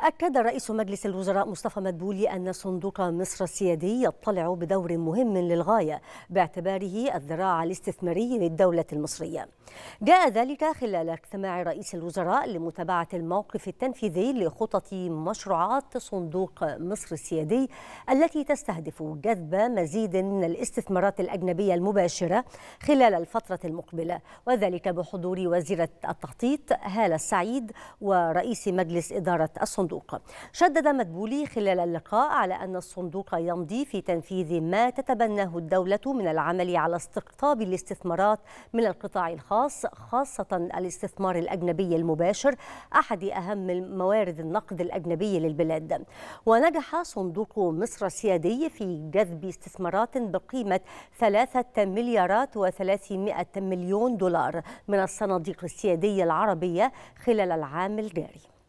أكد رئيس مجلس الوزراء مصطفى مدبولي أن صندوق مصر السيادي يطلع بدور مهم للغاية باعتباره الذراع الاستثماري للدولة المصرية جاء ذلك خلال اجتماع رئيس الوزراء لمتابعة الموقف التنفيذي لخطط مشروعات صندوق مصر السيادي التي تستهدف جذب مزيد من الاستثمارات الأجنبية المباشرة خلال الفترة المقبلة وذلك بحضور وزيرة التخطيط هالة السعيد ورئيس مجلس إدارة الصندوق الصندوق شدد مدبولي خلال اللقاء على أن الصندوق يمضي في تنفيذ ما تتبناه الدولة من العمل على استقطاب الاستثمارات من القطاع الخاص خاصة الاستثمار الأجنبي المباشر أحد أهم موارد النقد الأجنبي للبلاد ونجح صندوق مصر السيادي في جذب استثمارات بقيمة ثلاثة مليارات و300 مليون دولار من الصناديق السيادية العربية خلال العام الجاري